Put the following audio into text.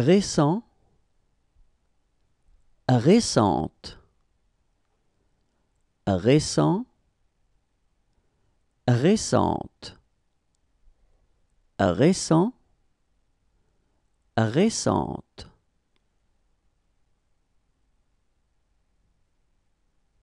récent, récente, récent, récente, récent, récente.